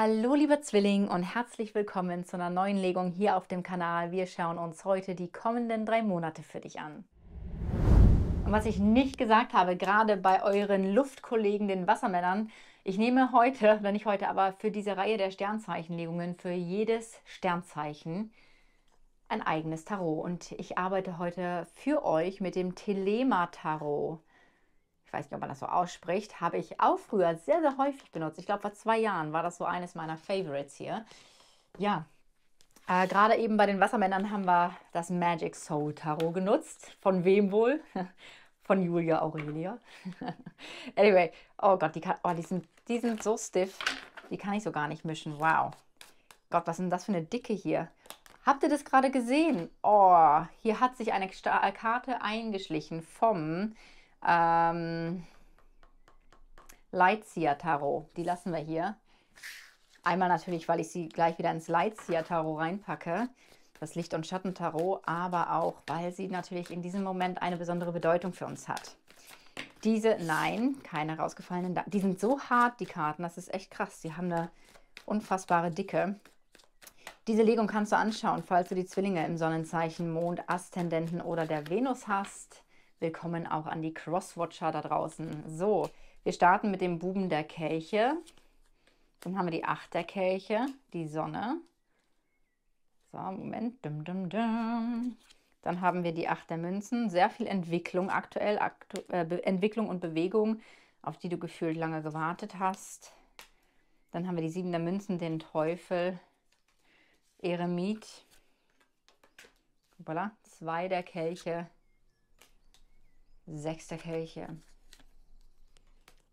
Hallo lieber Zwilling und herzlich willkommen zu einer neuen Legung hier auf dem Kanal. Wir schauen uns heute die kommenden drei Monate für dich an. Und was ich nicht gesagt habe, gerade bei euren Luftkollegen, den Wassermännern, ich nehme heute, oder nicht heute, aber für diese Reihe der Sternzeichenlegungen, für jedes Sternzeichen ein eigenes Tarot. Und ich arbeite heute für euch mit dem Telema-Tarot ich weiß nicht, ob man das so ausspricht, habe ich auch früher sehr, sehr häufig benutzt. Ich glaube, vor zwei Jahren war das so eines meiner Favorites hier. Ja, äh, gerade eben bei den Wassermännern haben wir das Magic Soul Tarot genutzt. Von wem wohl? Von Julia Aurelia. anyway, oh Gott, die, kann, oh, die, sind, die sind so stiff. Die kann ich so gar nicht mischen. Wow. Gott, was ist denn das für eine Dicke hier? Habt ihr das gerade gesehen? Oh, hier hat sich eine äh, Karte eingeschlichen vom ähm, Leitzieher Tarot, die lassen wir hier. Einmal natürlich, weil ich sie gleich wieder ins Lightseer Tarot reinpacke, das Licht- und Schatten-Tarot, aber auch, weil sie natürlich in diesem Moment eine besondere Bedeutung für uns hat. Diese, nein, keine rausgefallenen, da die sind so hart, die Karten, das ist echt krass. Die haben eine unfassbare Dicke. Diese Legung kannst du anschauen, falls du die Zwillinge im Sonnenzeichen, Mond, Aszendenten oder der Venus hast. Willkommen auch an die Crosswatcher da draußen. So, wir starten mit dem Buben der Kelche. Dann haben wir die Acht der Kelche, die Sonne. So, Moment. Dum, dum, dum. Dann haben wir die Acht der Münzen. Sehr viel Entwicklung aktuell, aktu äh, Entwicklung und Bewegung, auf die du gefühlt lange gewartet hast. Dann haben wir die Sieben der Münzen, den Teufel, Eremit. Voilà, zwei der Kelche, Sechs der Kelche.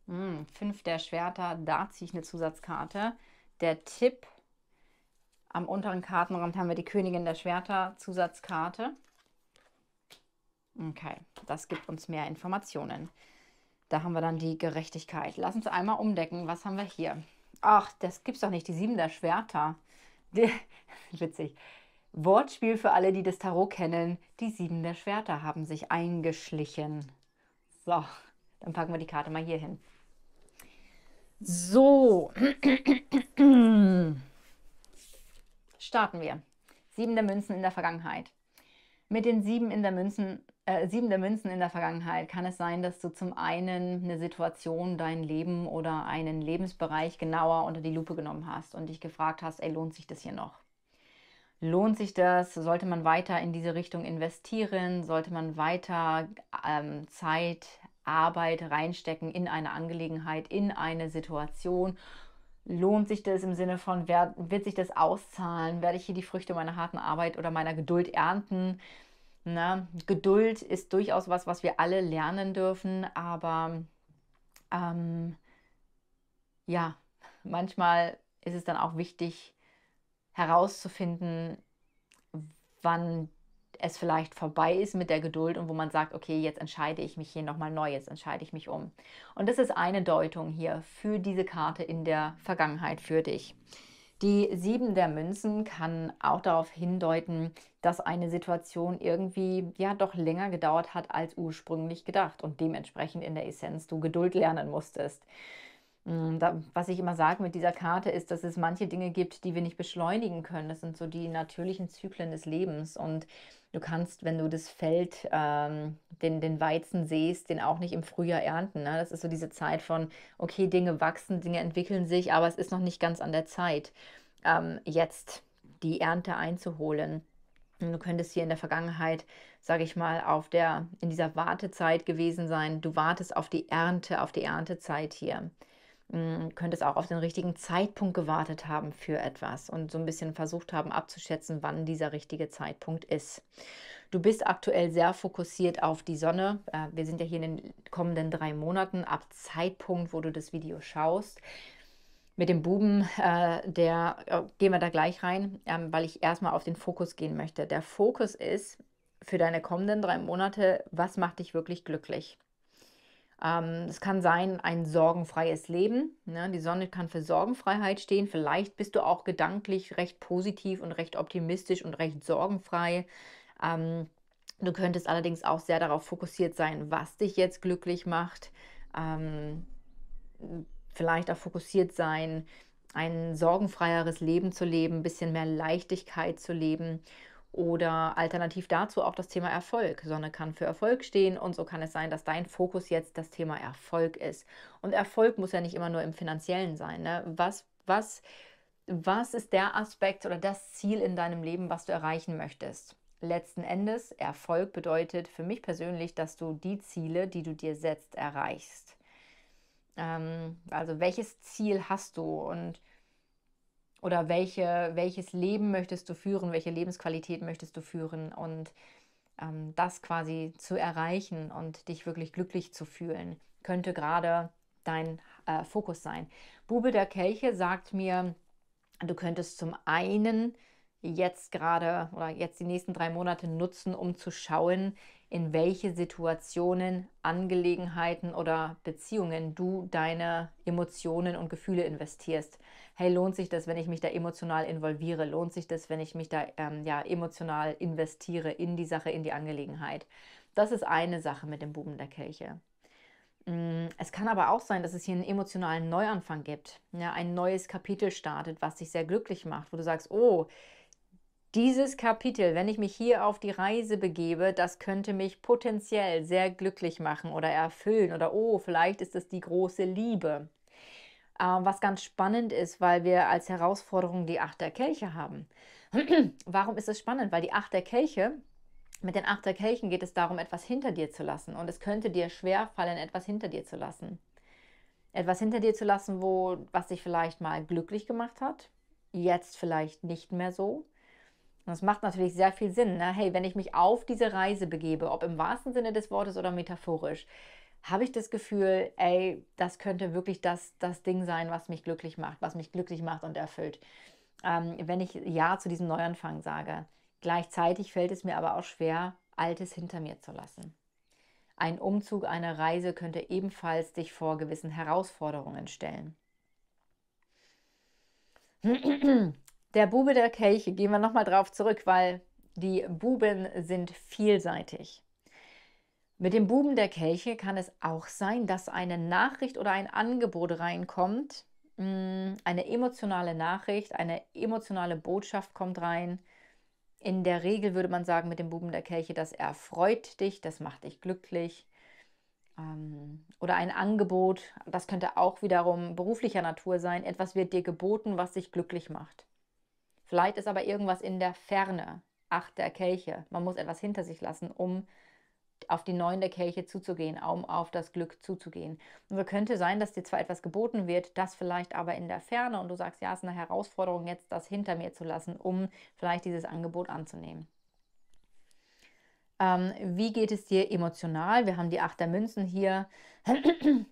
Hm, fünf der Schwerter, da ziehe ich eine Zusatzkarte. Der Tipp, am unteren Kartenrand haben wir die Königin der Schwerter, Zusatzkarte. Okay, das gibt uns mehr Informationen. Da haben wir dann die Gerechtigkeit. Lass uns einmal umdecken, was haben wir hier? Ach, das gibt's doch nicht, die sieben der Schwerter. witzig. Wortspiel für alle, die das Tarot kennen. Die sieben der Schwerter haben sich eingeschlichen. So, dann packen wir die Karte mal hier hin. So, starten wir. Sieben der Münzen in der Vergangenheit. Mit den sieben, in der Münzen, äh, sieben der Münzen in der Vergangenheit kann es sein, dass du zum einen eine Situation, dein Leben oder einen Lebensbereich genauer unter die Lupe genommen hast und dich gefragt hast, ey, lohnt sich das hier noch? Lohnt sich das? Sollte man weiter in diese Richtung investieren? Sollte man weiter ähm, Zeit, Arbeit reinstecken in eine Angelegenheit, in eine Situation? Lohnt sich das im Sinne von, wer, wird sich das auszahlen? Werde ich hier die Früchte meiner harten Arbeit oder meiner Geduld ernten? Ne? Geduld ist durchaus was, was wir alle lernen dürfen, aber ähm, ja, manchmal ist es dann auch wichtig, herauszufinden, wann es vielleicht vorbei ist mit der Geduld und wo man sagt, okay, jetzt entscheide ich mich hier nochmal neu, jetzt entscheide ich mich um. Und das ist eine Deutung hier für diese Karte in der Vergangenheit für dich. Die Sieben der Münzen kann auch darauf hindeuten, dass eine Situation irgendwie ja doch länger gedauert hat als ursprünglich gedacht und dementsprechend in der Essenz du Geduld lernen musstest. Mm, da, was ich immer sage mit dieser Karte ist, dass es manche Dinge gibt, die wir nicht beschleunigen können. Das sind so die natürlichen Zyklen des Lebens. Und du kannst, wenn du das Feld, ähm, den, den Weizen siehst, den auch nicht im Frühjahr ernten. Ne? Das ist so diese Zeit von, okay, Dinge wachsen, Dinge entwickeln sich, aber es ist noch nicht ganz an der Zeit, ähm, jetzt die Ernte einzuholen. Und du könntest hier in der Vergangenheit, sage ich mal, auf der, in dieser Wartezeit gewesen sein. Du wartest auf die Ernte, auf die Erntezeit hier könnte es auch auf den richtigen Zeitpunkt gewartet haben für etwas und so ein bisschen versucht haben abzuschätzen, wann dieser richtige Zeitpunkt ist. Du bist aktuell sehr fokussiert auf die Sonne. Äh, wir sind ja hier in den kommenden drei Monaten ab Zeitpunkt, wo du das Video schaust. Mit dem Buben, äh, der äh, gehen wir da gleich rein, ähm, weil ich erstmal auf den Fokus gehen möchte. Der Fokus ist für deine kommenden drei Monate, was macht dich wirklich glücklich? es ähm, kann sein, ein sorgenfreies Leben. Ne? Die Sonne kann für Sorgenfreiheit stehen. Vielleicht bist du auch gedanklich recht positiv und recht optimistisch und recht sorgenfrei. Ähm, du könntest allerdings auch sehr darauf fokussiert sein, was dich jetzt glücklich macht. Ähm, vielleicht auch fokussiert sein, ein sorgenfreieres Leben zu leben, ein bisschen mehr Leichtigkeit zu leben. Oder alternativ dazu auch das Thema Erfolg. Sonne kann für Erfolg stehen und so kann es sein, dass dein Fokus jetzt das Thema Erfolg ist. Und Erfolg muss ja nicht immer nur im finanziellen sein. Ne? Was, was, was ist der Aspekt oder das Ziel in deinem Leben, was du erreichen möchtest? Letzten Endes, Erfolg bedeutet für mich persönlich, dass du die Ziele, die du dir setzt, erreichst. Ähm, also welches Ziel hast du und oder welche, welches Leben möchtest du führen, welche Lebensqualität möchtest du führen und ähm, das quasi zu erreichen und dich wirklich glücklich zu fühlen, könnte gerade dein äh, Fokus sein. Bube der Kelche sagt mir, du könntest zum einen jetzt gerade oder jetzt die nächsten drei Monate nutzen, um zu schauen, in welche Situationen, Angelegenheiten oder Beziehungen du deine Emotionen und Gefühle investierst. Hey, lohnt sich das, wenn ich mich da emotional involviere? Lohnt sich das, wenn ich mich da ähm, ja, emotional investiere in die Sache, in die Angelegenheit? Das ist eine Sache mit dem Buben der Kirche. Mm, es kann aber auch sein, dass es hier einen emotionalen Neuanfang gibt, ja, ein neues Kapitel startet, was dich sehr glücklich macht, wo du sagst, oh, dieses Kapitel, wenn ich mich hier auf die Reise begebe, das könnte mich potenziell sehr glücklich machen oder erfüllen oder oh, vielleicht ist es die große Liebe. Ähm, was ganz spannend ist, weil wir als Herausforderung die Acht der Kelche haben. Warum ist es spannend? Weil die Acht der Kelche, mit den Acht der Kelchen geht es darum, etwas hinter dir zu lassen. Und es könnte dir schwer fallen, etwas hinter dir zu lassen. Etwas hinter dir zu lassen, wo, was dich vielleicht mal glücklich gemacht hat, jetzt vielleicht nicht mehr so und das macht natürlich sehr viel Sinn. Ne? Hey, wenn ich mich auf diese Reise begebe, ob im wahrsten Sinne des Wortes oder metaphorisch, habe ich das Gefühl, ey, das könnte wirklich das, das Ding sein, was mich glücklich macht, was mich glücklich macht und erfüllt. Ähm, wenn ich Ja zu diesem Neuanfang sage. Gleichzeitig fällt es mir aber auch schwer, Altes hinter mir zu lassen. Ein Umzug, eine Reise könnte ebenfalls dich vor gewissen Herausforderungen stellen. Der Bube der Kelche, gehen wir nochmal drauf zurück, weil die Buben sind vielseitig. Mit dem Buben der Kelche kann es auch sein, dass eine Nachricht oder ein Angebot reinkommt, mm, eine emotionale Nachricht, eine emotionale Botschaft kommt rein. In der Regel würde man sagen mit dem Buben der Kirche, das erfreut dich, das macht dich glücklich. Ähm, oder ein Angebot, das könnte auch wiederum beruflicher Natur sein. Etwas wird dir geboten, was dich glücklich macht. Vielleicht ist aber irgendwas in der Ferne. Acht der Kelche. Man muss etwas hinter sich lassen, um auf die neun der Kelche zuzugehen, um auf das Glück zuzugehen. Und so könnte sein, dass dir zwar etwas geboten wird, das vielleicht aber in der Ferne und du sagst, ja, es ist eine Herausforderung, jetzt das hinter mir zu lassen, um vielleicht dieses Angebot anzunehmen. Ähm, wie geht es dir emotional? Wir haben die Acht der Münzen hier.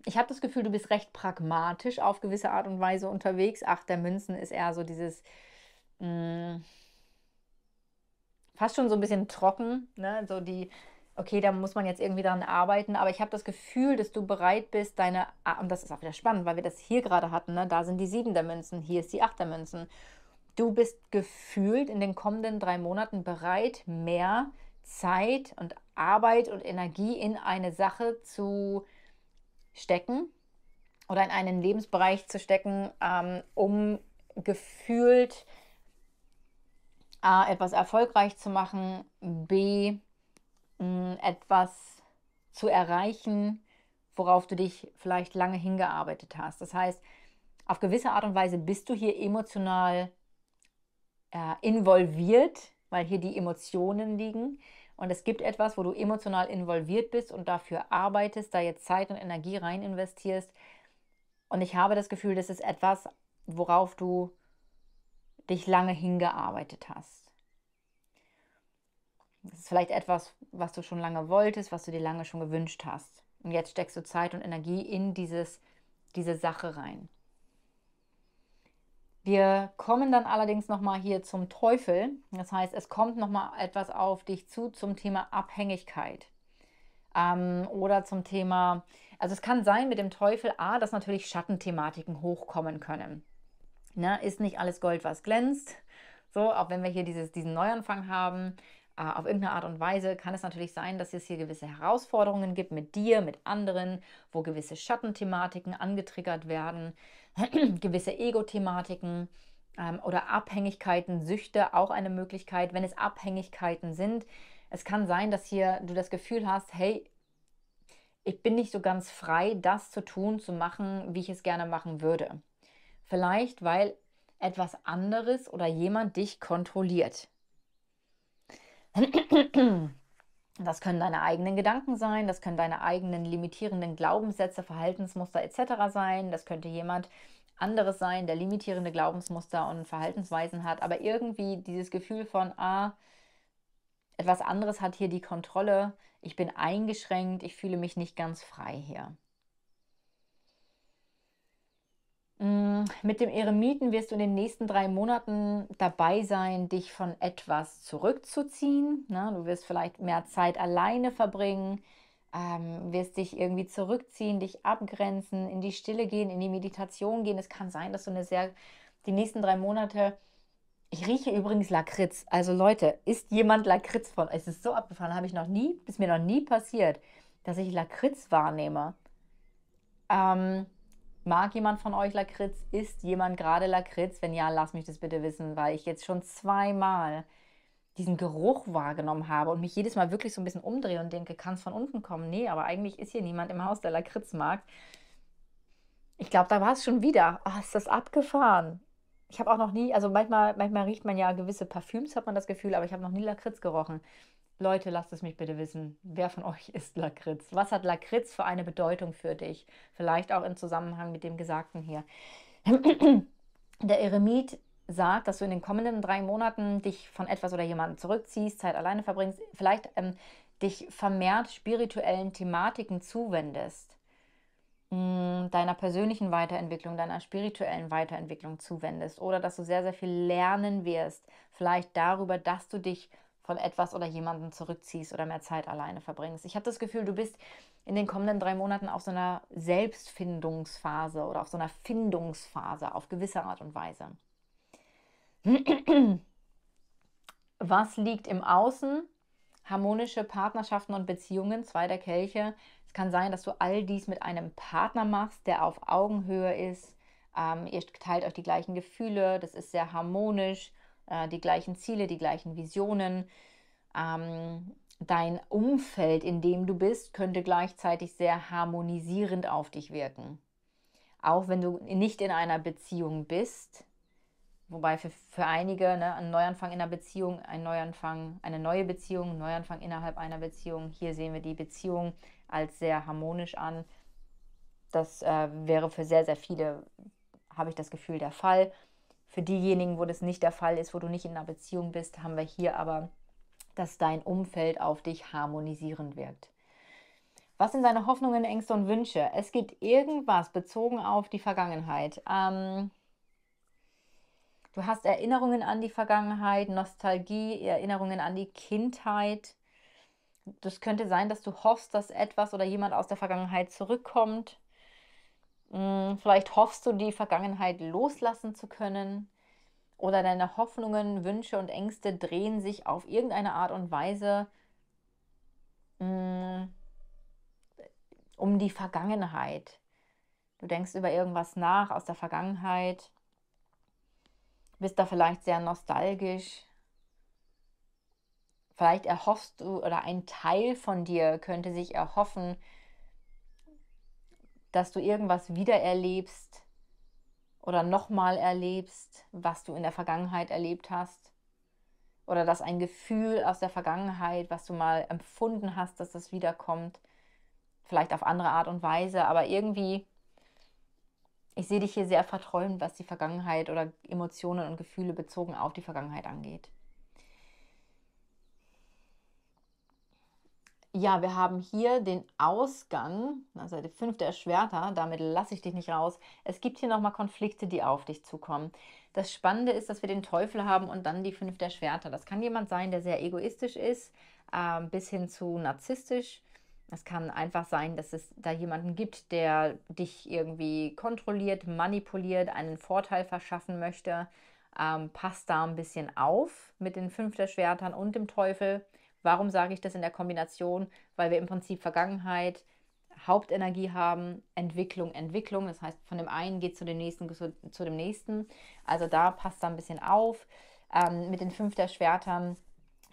Ich habe das Gefühl, du bist recht pragmatisch auf gewisse Art und Weise unterwegs. Acht der Münzen ist eher so dieses, mh, mm. fast schon so ein bisschen trocken, ne? so die, okay, da muss man jetzt irgendwie daran arbeiten, aber ich habe das Gefühl, dass du bereit bist, deine, und das ist auch wieder spannend, weil wir das hier gerade hatten, ne? da sind die sieben der Münzen, hier ist die acht der Münzen. Du bist gefühlt in den kommenden drei Monaten bereit, mehr Zeit und Arbeit und Energie in eine Sache zu stecken oder in einen Lebensbereich zu stecken, ähm, um gefühlt A, etwas erfolgreich zu machen, B, mm, etwas zu erreichen, worauf du dich vielleicht lange hingearbeitet hast. Das heißt, auf gewisse Art und Weise bist du hier emotional äh, involviert, weil hier die Emotionen liegen. Und es gibt etwas, wo du emotional involviert bist und dafür arbeitest, da jetzt Zeit und Energie rein investierst. Und ich habe das Gefühl, das ist etwas, worauf du dich lange hingearbeitet hast. Das ist vielleicht etwas, was du schon lange wolltest, was du dir lange schon gewünscht hast. Und jetzt steckst du Zeit und Energie in dieses, diese Sache rein. Wir kommen dann allerdings nochmal hier zum Teufel. Das heißt, es kommt nochmal etwas auf dich zu zum Thema Abhängigkeit. Ähm, oder zum Thema, also es kann sein mit dem Teufel A, dass natürlich Schattenthematiken hochkommen können. Na, ne, ist nicht alles Gold, was glänzt. So, auch wenn wir hier dieses, diesen Neuanfang haben, äh, auf irgendeine Art und Weise kann es natürlich sein, dass es hier gewisse Herausforderungen gibt mit dir, mit anderen, wo gewisse Schattenthematiken angetriggert werden, gewisse Ego-Thematiken ähm, oder Abhängigkeiten, Süchte, auch eine Möglichkeit, wenn es Abhängigkeiten sind. Es kann sein, dass hier du das Gefühl hast, hey, ich bin nicht so ganz frei, das zu tun, zu machen, wie ich es gerne machen würde. Vielleicht, weil etwas anderes oder jemand dich kontrolliert. Das können deine eigenen Gedanken sein, das können deine eigenen limitierenden Glaubenssätze, Verhaltensmuster etc. sein, das könnte jemand anderes sein, der limitierende Glaubensmuster und Verhaltensweisen hat, aber irgendwie dieses Gefühl von, ah, etwas anderes hat hier die Kontrolle, ich bin eingeschränkt, ich fühle mich nicht ganz frei hier. Mm, mit dem Eremiten wirst du in den nächsten drei Monaten dabei sein, dich von etwas zurückzuziehen. Du wirst vielleicht mehr Zeit alleine verbringen, ähm, wirst dich irgendwie zurückziehen, dich abgrenzen, in die Stille gehen, in die Meditation gehen. Es kann sein, dass du eine sehr, die nächsten drei Monate, ich rieche übrigens Lakritz. Also Leute, ist jemand Lakritz von? Es ist so abgefahren, habe ich noch nie, ist mir noch nie passiert, dass ich Lakritz wahrnehme. Ähm, Mag jemand von euch Lakritz? Ist jemand gerade Lakritz? Wenn ja, lass mich das bitte wissen, weil ich jetzt schon zweimal diesen Geruch wahrgenommen habe und mich jedes Mal wirklich so ein bisschen umdrehe und denke, kann es von unten kommen? Nee, aber eigentlich ist hier niemand im Haus, der Lakritz mag. Ich glaube, da war es schon wieder. Oh, ist das abgefahren. Ich habe auch noch nie, also manchmal, manchmal riecht man ja gewisse Parfüms, hat man das Gefühl, aber ich habe noch nie Lakritz gerochen. Leute, lasst es mich bitte wissen. Wer von euch ist Lakritz? Was hat Lakritz für eine Bedeutung für dich? Vielleicht auch im Zusammenhang mit dem Gesagten hier. Der Eremit sagt, dass du in den kommenden drei Monaten dich von etwas oder jemandem zurückziehst, Zeit alleine verbringst, vielleicht ähm, dich vermehrt spirituellen Thematiken zuwendest, hm, deiner persönlichen Weiterentwicklung, deiner spirituellen Weiterentwicklung zuwendest oder dass du sehr, sehr viel lernen wirst, vielleicht darüber, dass du dich von etwas oder jemandem zurückziehst oder mehr Zeit alleine verbringst. Ich habe das Gefühl, du bist in den kommenden drei Monaten auf so einer Selbstfindungsphase oder auf so einer Findungsphase auf gewisse Art und Weise. Was liegt im Außen? Harmonische Partnerschaften und Beziehungen, zwei der Kelche. Es kann sein, dass du all dies mit einem Partner machst, der auf Augenhöhe ist. Ähm, ihr teilt euch die gleichen Gefühle, das ist sehr harmonisch äh, die gleichen Ziele, die gleichen Visionen. Ähm, dein Umfeld, in dem du bist, könnte gleichzeitig sehr harmonisierend auf dich wirken. Auch wenn du nicht in einer Beziehung bist, wobei für, für einige ne, ein Neuanfang in einer Beziehung, ein Neuanfang, eine neue Beziehung, ein Neuanfang innerhalb einer Beziehung, hier sehen wir die Beziehung als sehr harmonisch an. Das äh, wäre für sehr, sehr viele, habe ich das Gefühl, der Fall. Für diejenigen, wo das nicht der Fall ist, wo du nicht in einer Beziehung bist, haben wir hier aber, dass dein Umfeld auf dich harmonisierend wirkt. Was sind deine Hoffnungen, Ängste und Wünsche? Es gibt irgendwas bezogen auf die Vergangenheit. Ähm, du hast Erinnerungen an die Vergangenheit, Nostalgie, Erinnerungen an die Kindheit. Das könnte sein, dass du hoffst, dass etwas oder jemand aus der Vergangenheit zurückkommt. Hm, vielleicht hoffst du, die Vergangenheit loslassen zu können oder deine Hoffnungen, Wünsche und Ängste drehen sich auf irgendeine Art und Weise hm, um die Vergangenheit. Du denkst über irgendwas nach aus der Vergangenheit, bist da vielleicht sehr nostalgisch. Vielleicht erhoffst du oder ein Teil von dir könnte sich erhoffen, dass du irgendwas wiedererlebst oder nochmal erlebst, was du in der Vergangenheit erlebt hast. Oder dass ein Gefühl aus der Vergangenheit, was du mal empfunden hast, dass das wiederkommt. Vielleicht auf andere Art und Weise, aber irgendwie, ich sehe dich hier sehr verträumt, was die Vergangenheit oder Emotionen und Gefühle bezogen auf die Vergangenheit angeht. ja, wir haben hier den Ausgang, also die der Schwerter, damit lasse ich dich nicht raus. Es gibt hier nochmal Konflikte, die auf dich zukommen. Das Spannende ist, dass wir den Teufel haben und dann die der Schwerter. Das kann jemand sein, der sehr egoistisch ist, äh, bis hin zu narzisstisch. Es kann einfach sein, dass es da jemanden gibt, der dich irgendwie kontrolliert, manipuliert, einen Vorteil verschaffen möchte. Ähm, passt da ein bisschen auf mit den der Schwertern und dem Teufel. Warum sage ich das in der Kombination? Weil wir im Prinzip Vergangenheit, Hauptenergie haben, Entwicklung, Entwicklung. Das heißt, von dem einen geht zu dem nächsten, zu, zu dem nächsten. Also da passt da ein bisschen auf. Ähm, mit den fünf der Schwertern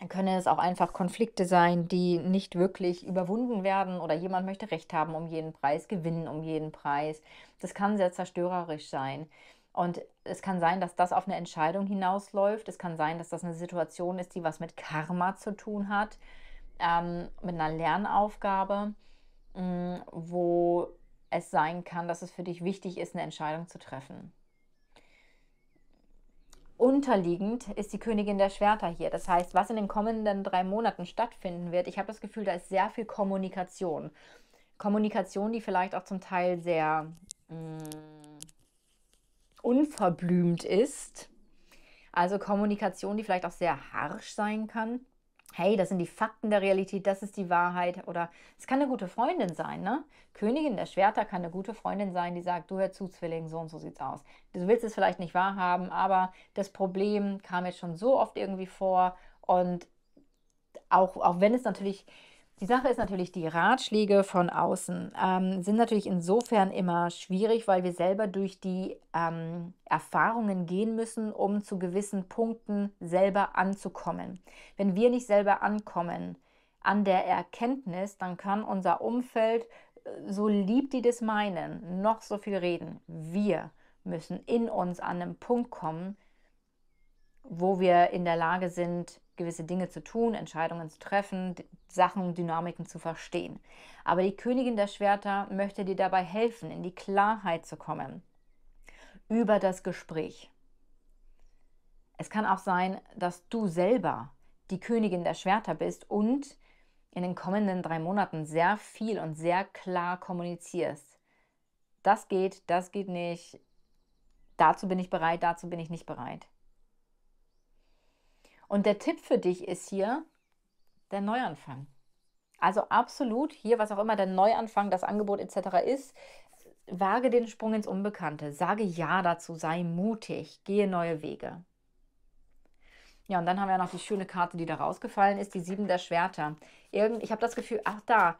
können es auch einfach Konflikte sein, die nicht wirklich überwunden werden oder jemand möchte Recht haben um jeden Preis, gewinnen um jeden Preis. Das kann sehr zerstörerisch sein. Und es kann sein, dass das auf eine Entscheidung hinausläuft. Es kann sein, dass das eine Situation ist, die was mit Karma zu tun hat, ähm, mit einer Lernaufgabe, mh, mm, wo es sein kann, dass es für dich wichtig ist, eine Entscheidung zu treffen. Unterliegend ist die Königin der Schwerter hier. Das heißt, was in den kommenden drei Monaten stattfinden wird, ich habe das Gefühl, da ist sehr viel Kommunikation. Kommunikation, die vielleicht auch zum Teil sehr... Mh, mm, unverblümt ist. Also Kommunikation, die vielleicht auch sehr harsh sein kann. Hey, das sind die Fakten der Realität, das ist die Wahrheit. Oder es kann eine gute Freundin sein, ne? Königin der Schwerter kann eine gute Freundin sein, die sagt, du hör zu, Zwilling, so und so sieht's aus. Du willst es vielleicht nicht wahrhaben, aber das Problem kam jetzt schon so oft irgendwie vor. Und auch, auch wenn es natürlich die Sache ist natürlich, die Ratschläge von außen ähm, sind natürlich insofern immer schwierig, weil wir selber durch die ähm, Erfahrungen gehen müssen, um zu gewissen Punkten selber anzukommen. Wenn wir nicht selber ankommen an der Erkenntnis, dann kann unser Umfeld, äh, so lieb die das meinen, noch so viel reden. Wir müssen in uns an einen Punkt kommen, wo wir in der Lage sind, gewisse Dinge zu tun, Entscheidungen zu treffen, Sachen, Dynamiken zu verstehen. Aber die Königin der Schwerter möchte dir dabei helfen, in die Klarheit zu kommen über das Gespräch. Es kann auch sein, dass du selber die Königin der Schwerter bist und in den kommenden drei Monaten sehr viel und sehr klar kommunizierst. Das geht, das geht nicht. Dazu bin ich bereit, dazu bin ich nicht bereit. Und der Tipp für dich ist hier der Neuanfang. Also absolut hier, was auch immer der Neuanfang, das Angebot etc. ist, wage den Sprung ins Unbekannte, sage ja dazu, sei mutig, gehe neue Wege. Ja, und dann haben wir noch die schöne Karte, die da rausgefallen ist, die Sieben der Schwerter. Irgend, ich habe das Gefühl, ach da,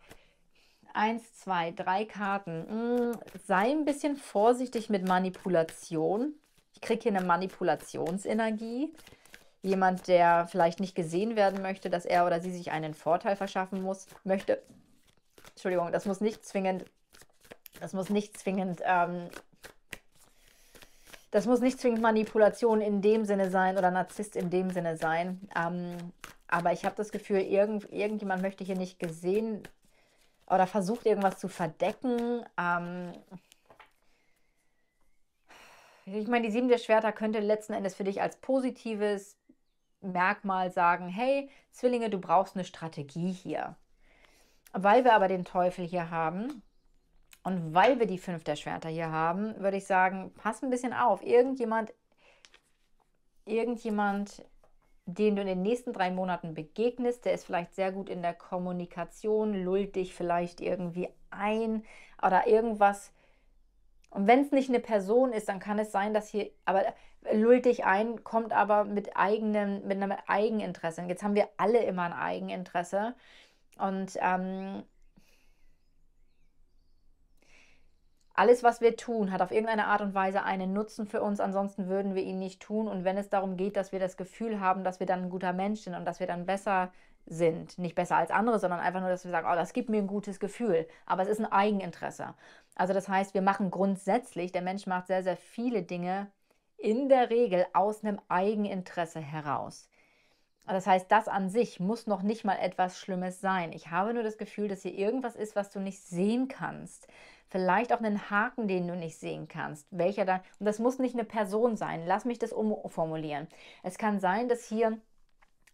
eins, zwei, drei Karten. Hm, sei ein bisschen vorsichtig mit Manipulation. Ich kriege hier eine Manipulationsenergie jemand, der vielleicht nicht gesehen werden möchte, dass er oder sie sich einen Vorteil verschaffen muss, möchte. Entschuldigung, das muss nicht zwingend, das muss nicht zwingend, ähm, das muss nicht zwingend Manipulation in dem Sinne sein oder Narzisst in dem Sinne sein. Ähm, aber ich habe das Gefühl, irgend, irgendjemand möchte hier nicht gesehen oder versucht irgendwas zu verdecken. Ähm, ich meine, die sieben der Schwerter könnte letzten Endes für dich als positives Merkmal sagen, hey Zwillinge, du brauchst eine Strategie hier. Weil wir aber den Teufel hier haben und weil wir die fünf der Schwerter hier haben, würde ich sagen, pass ein bisschen auf. Irgendjemand, irgendjemand, den du in den nächsten drei Monaten begegnest, der ist vielleicht sehr gut in der Kommunikation, lullt dich vielleicht irgendwie ein oder irgendwas und wenn es nicht eine Person ist, dann kann es sein, dass hier, aber lullt dich ein, kommt aber mit eigenem, mit einem Eigeninteresse. jetzt haben wir alle immer ein Eigeninteresse. Und ähm, alles, was wir tun, hat auf irgendeine Art und Weise einen Nutzen für uns, ansonsten würden wir ihn nicht tun. Und wenn es darum geht, dass wir das Gefühl haben, dass wir dann ein guter Mensch sind und dass wir dann besser sind, nicht besser als andere, sondern einfach nur, dass wir sagen, oh, das gibt mir ein gutes Gefühl, aber es ist ein Eigeninteresse. Also das heißt, wir machen grundsätzlich, der Mensch macht sehr, sehr viele Dinge in der Regel aus einem Eigeninteresse heraus. Das heißt, das an sich muss noch nicht mal etwas Schlimmes sein. Ich habe nur das Gefühl, dass hier irgendwas ist, was du nicht sehen kannst. Vielleicht auch einen Haken, den du nicht sehen kannst. Welcher dann? Und das muss nicht eine Person sein. Lass mich das umformulieren. Es kann sein, dass hier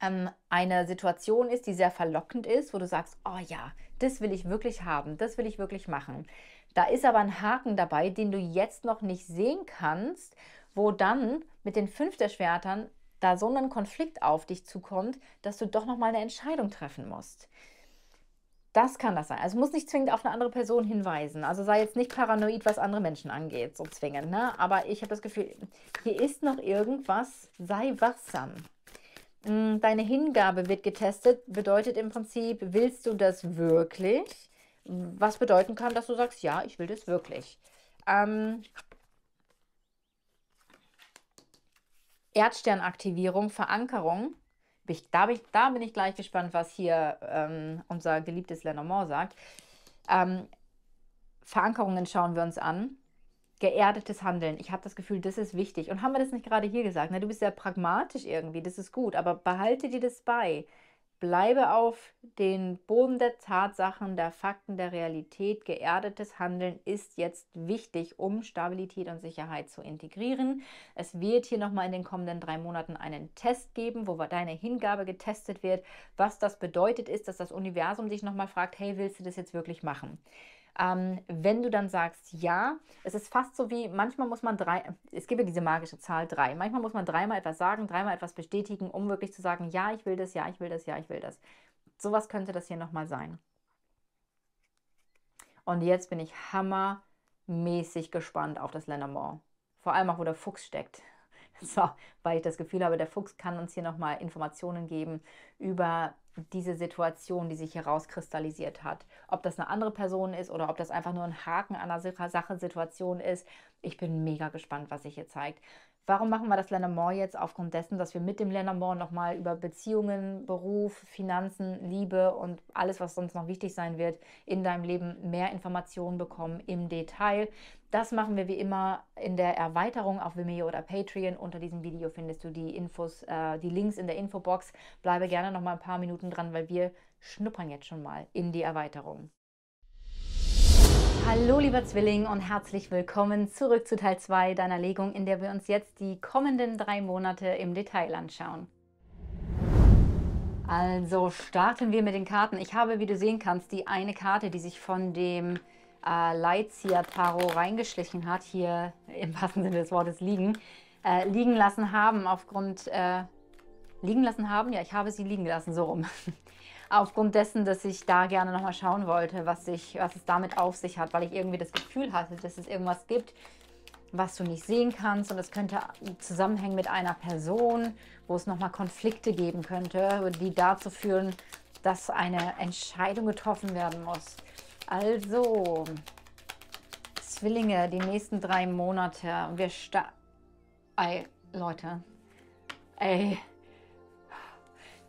ähm, eine Situation ist, die sehr verlockend ist, wo du sagst, oh ja, das will ich wirklich haben, das will ich wirklich machen. Da ist aber ein Haken dabei, den du jetzt noch nicht sehen kannst, wo dann mit den fünf der Schwertern da so ein Konflikt auf dich zukommt, dass du doch nochmal eine Entscheidung treffen musst. Das kann das sein. Also muss nicht zwingend auf eine andere Person hinweisen. Also sei jetzt nicht paranoid, was andere Menschen angeht, so zwingend. Ne? Aber ich habe das Gefühl, hier ist noch irgendwas. Sei wachsam. Mm, deine Hingabe wird getestet, bedeutet im Prinzip, willst du das wirklich? Was bedeuten kann, dass du sagst, ja, ich will das wirklich. Ähm, Erdsternaktivierung, Verankerung. Da bin, ich, da, bin ich gleich gespannt, was hier ähm, unser geliebtes Lenormand sagt. Ähm, Verankerungen schauen wir uns an geerdetes Handeln. Ich habe das Gefühl, das ist wichtig. Und haben wir das nicht gerade hier gesagt? Na, ne? du bist ja pragmatisch irgendwie, das ist gut, aber behalte dir das bei. Bleibe auf den Boden der Tatsachen, der Fakten, der Realität. Geerdetes Handeln ist jetzt wichtig, um Stabilität und Sicherheit zu integrieren. Es wird hier nochmal in den kommenden drei Monaten einen Test geben, wo deine Hingabe getestet wird. Was das bedeutet, ist, dass das Universum dich nochmal fragt, hey, willst du das jetzt wirklich machen? ähm, wenn du dann sagst ja, es ist fast so wie, manchmal muss man drei, es gibt ja diese magische Zahl drei, manchmal muss man dreimal etwas sagen, dreimal etwas bestätigen, um wirklich zu sagen, ja, ich will das, ja, ich will das, ja, ich will das. Sowas könnte das hier nochmal sein. Und jetzt bin ich hammermäßig gespannt auf das Lenormand. Vor allem auch, wo der Fuchs steckt. So, weil ich das Gefühl habe, der Fuchs kann uns hier nochmal Informationen geben über diese Situation, die sich hier rauskristallisiert hat. Ob das eine andere Person ist oder ob das einfach nur ein Haken an einer Sache, Situation ist. Ich bin mega gespannt, was sich hier zeigt. Warum machen wir das Lendamore jetzt? Aufgrund dessen, dass wir mit dem Lendamore nochmal über Beziehungen, Beruf, Finanzen, Liebe und alles, was sonst noch wichtig sein wird, in deinem Leben mehr Informationen bekommen im Detail. Das machen wir wie immer in der Erweiterung auf Vimeo oder Patreon. Unter diesem Video findest du die Infos, äh, die Links in der Infobox. Bleibe gerne nochmal ein paar Minuten dran, weil wir schnuppern jetzt schon mal in die Erweiterung. Hallo lieber Zwilling und herzlich willkommen zurück zu Teil 2 deiner Legung, in der wir uns jetzt die kommenden drei Monate im Detail anschauen. Also starten wir mit den Karten. Ich habe, wie du sehen kannst, die eine Karte, die sich von dem äh, Leitzieher Tarot reingeschlichen hat, hier im wahrsten Sinne des Wortes liegen, äh, liegen lassen haben aufgrund... Äh, liegen lassen haben? Ja, ich habe sie liegen lassen, so rum aufgrund dessen, dass ich da gerne nochmal schauen wollte, was, ich, was es damit auf sich hat, weil ich irgendwie das Gefühl hatte, dass es irgendwas gibt, was du nicht sehen kannst und es könnte zusammenhängen mit einer Person, wo es nochmal Konflikte geben könnte, die dazu führen, dass eine Entscheidung getroffen werden muss. Also, Zwillinge, die nächsten drei Monate. wir starten... Ey, Leute. Ey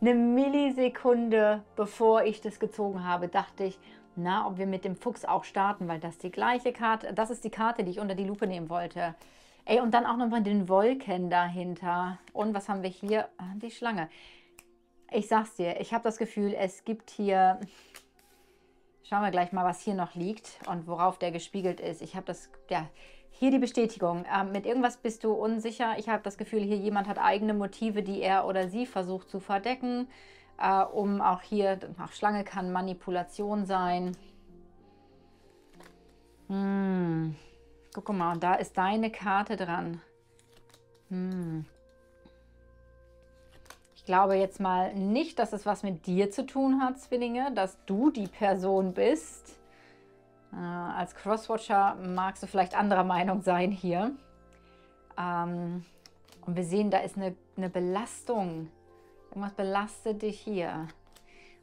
eine Millisekunde, bevor ich das gezogen habe, dachte ich, na, ob wir mit dem Fuchs auch starten, weil das die gleiche Karte, das ist die Karte, die ich unter die Lupe nehmen wollte. Ey, und dann auch nochmal den Wolken dahinter. Und was haben wir hier? Ah, die Schlange. Ich sag's dir, ich habe das Gefühl, es gibt hier... Schauen wir gleich mal, was hier noch liegt und worauf der gespiegelt ist. Ich habe das... Ja, hier die Bestätigung. Ähm, mit irgendwas bist du unsicher. Ich habe das Gefühl, hier jemand hat eigene Motive, die er oder sie versucht zu verdecken. Äh, um auch hier, auch Schlange kann Manipulation sein. Hm. Guck mal, da ist deine Karte dran. Hm. Ich glaube jetzt mal nicht, dass es was mit dir zu tun hat, Zwillinge, dass du die Person bist, äh, als Crosswatcher magst du vielleicht anderer Meinung sein hier. Ähm, und wir sehen, da ist eine, eine Belastung. Irgendwas belastet dich hier.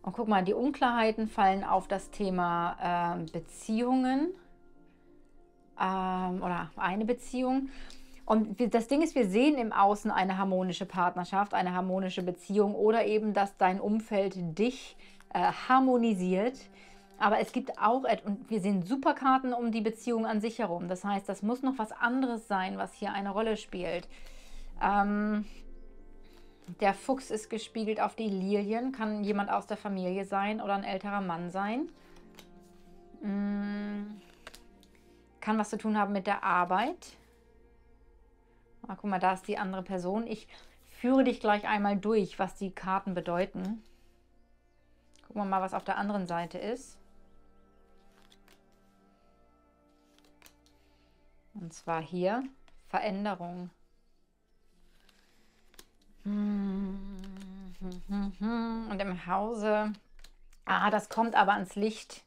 Und guck mal, die Unklarheiten fallen auf das Thema äh, Beziehungen ähm, oder eine Beziehung. Und das Ding ist, wir sehen im Außen eine harmonische Partnerschaft, eine harmonische Beziehung oder eben, dass dein Umfeld dich äh, harmonisiert aber es gibt auch, und wir sehen super Karten um die Beziehung an sich herum. Das heißt, das muss noch was anderes sein, was hier eine Rolle spielt. Ähm, der Fuchs ist gespiegelt auf die Lilien. Kann jemand aus der Familie sein oder ein älterer Mann sein. Mhm. Kann was zu tun haben mit der Arbeit. Ah, guck mal, da ist die andere Person. Ich führe dich gleich einmal durch, was die Karten bedeuten. Gucken wir mal, was auf der anderen Seite ist. Und zwar hier Veränderung. Und im Hause. Ah, das kommt aber ans Licht.